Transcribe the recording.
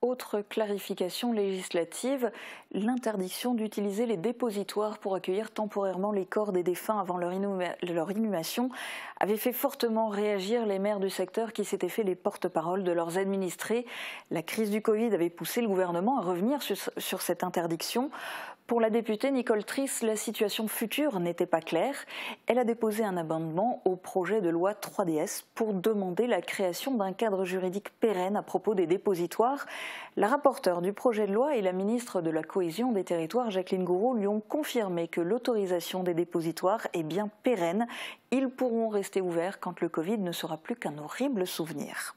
Autre clarification législative, l'interdiction d'utiliser les dépositoires pour accueillir temporairement les corps des défunts avant leur, inhumation avait fait fortement réagir les maires du secteur qui s'étaient fait les porte-parole de leurs administrés. La crise du Covid avait poussé le gouvernement à revenir sur cette interdiction. Pour la députée Nicole Triss, la situation future n'était pas claire. Elle a déposé un amendement au projet de loi 3DS pour demander la création d'un cadre juridique pérenne à propos des dépositoires. La rapporteure du projet de loi et la ministre de la Cohésion des Territoires, Jacqueline Gouraud, lui ont confirmé que l'autorisation des dépositoires est bien pérenne. Ils pourront rester ouverts quand le Covid ne sera plus qu'un horrible souvenir.